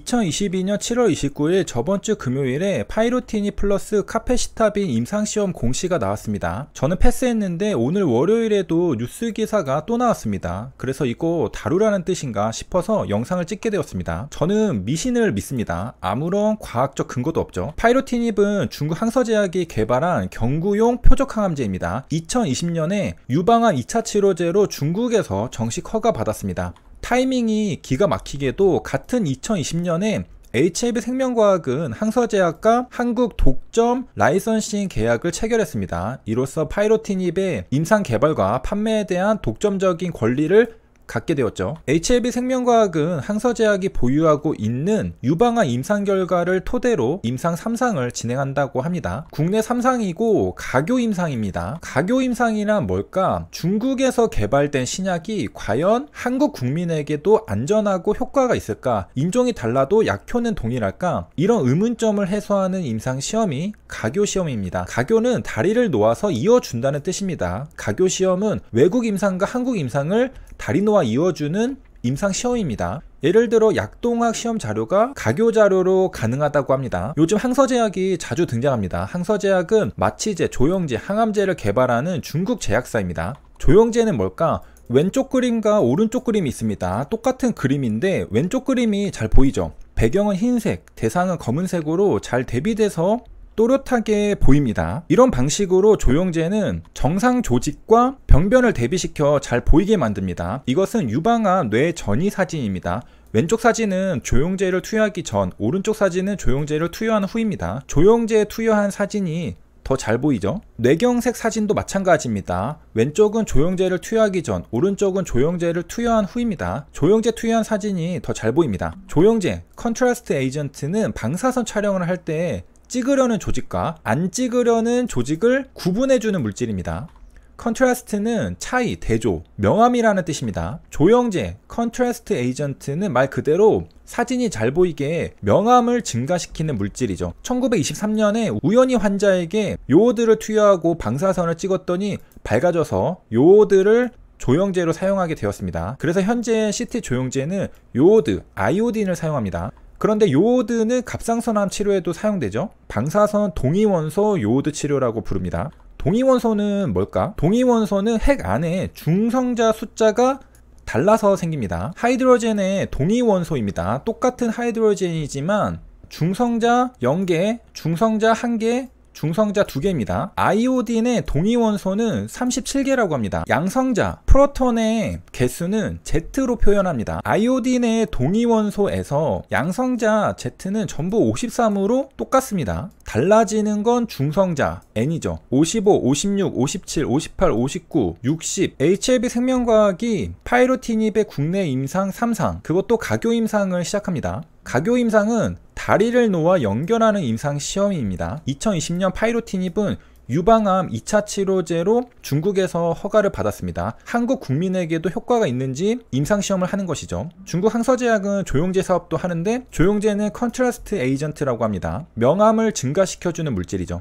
2022년 7월 29일 저번주 금요일에 파이로티니 플러스 카페시타빈 임상시험 공시가 나왔습니다. 저는 패스했는데 오늘 월요일에도 뉴스 기사가 또 나왔습니다. 그래서 이거 다루라는 뜻인가 싶어서 영상을 찍게 되었습니다. 저는 미신을 믿습니다. 아무런 과학적 근거도 없죠. 파이로티닙은 중국 항서제약이 개발한 경구용 표적항암제입니다. 2020년에 유방암 2차 치료제로 중국에서 정식 허가받았습니다. 타이밍이 기가 막히게도 같은 2020년에 HIV 생명과학은 항서제약과 한국 독점 라이선싱 계약을 체결했습니다. 이로써 파이로티닙의 임상 개발과 판매에 대한 독점적인 권리를 갖게 되었죠. HLB 생명과학은 항서제약이 보유하고 있는 유방암 임상 결과를 토대로 임상 3상을 진행한다고 합니다. 국내 3상이고 가교 임상입니다. 가교 임상이란 뭘까? 중국에서 개발된 신약이 과연 한국 국민에게도 안전하고 효과가 있을까? 인종이 달라도 약효는 동일할까? 이런 의문점을 해소하는 임상 시험이 가교 시험입니다. 가교는 다리를 놓아서 이어준다는 뜻입니다. 가교 시험은 외국 임상과 한국 임상을 다리노와 이어주는 임상 시험입니다. 예를 들어 약동학 시험 자료가 가교 자료로 가능하다고 합니다. 요즘 항서제약이 자주 등장합니다. 항서제약은 마취제, 조영제, 항암제를 개발하는 중국 제약사입니다. 조영제는 뭘까? 왼쪽 그림과 오른쪽 그림이 있습니다. 똑같은 그림인데 왼쪽 그림이 잘 보이죠? 배경은 흰색, 대상은 검은색으로 잘 대비돼서 또렷하게 보입니다. 이런 방식으로 조영제는 정상 조직과 병변을 대비시켜 잘 보이게 만듭니다. 이것은 유방암 뇌 전이 사진입니다. 왼쪽 사진은 조영제를 투여하기 전, 오른쪽 사진은 조영제를 투여한 후입니다. 조영제 투여한 사진이 더 잘 보이죠? 뇌경색 사진도 마찬가지입니다. 왼쪽은 조영제를 투여하기 전, 오른쪽은 조영제를 투여한 후입니다. 조영제 투여한 사진이 더 잘 보입니다. 조영제, 컨트라스트 에이전트는 방사선 촬영을 할때 찍으려는 조직과 안 찍으려는 조직을 구분해주는 물질입니다. 컨트라스트는 차이, 대조, 명암이라는 뜻입니다. 조형제 컨트라스트 에이전트는 말 그대로 사진이 잘 보이게 명암을 증가시키는 물질이죠. 1923년에 우연히 환자에게 요오드를 투여하고 방사선을 찍었더니 밝아져서 요오드를 조형제로 사용하게 되었습니다. 그래서 현재 CT 조형제는 요오드, 아이오딘을 사용합니다. 그런데 요오드는 갑상선암 치료에도 사용되죠. 방사선 동위원소 요오드 치료라고 부릅니다. 동위원소는 뭘까? 동위원소는 핵 안에 중성자 숫자가 달라서 생깁니다. 하이드로젠의 동위원소입니다. 똑같은 하이드로젠이지만 중성자 0개, 중성자 1개, 중성자 2개입니다. 아이오딘의 동위원소는 37개라고 합니다. 양성자, 프로톤의 개수는 Z로 표현합니다. 아이오딘의 동위원소에서 양성자 Z는 전부 53으로 똑같습니다. 달라지는 건 중성자 N이죠. 55, 56, 57, 58, 59, 60 HLB 생명과학이 파이로티닙의 국내 임상 3상 그것도 가교 임상을 시작합니다. 가교 임상은 다리를 놓아 연결하는 임상 시험입니다. 2020년 파이로티닙은 유방암 2차 치료제로 중국에서 허가를 받았습니다. 한국 국민에게도 효과가 있는지 임상시험을 하는 것이죠. 중국 항서제약은 조영제 사업도 하는데 조영제는 컨트라스트 에이전트라고 합니다. 명암을 증가시켜주는 물질이죠.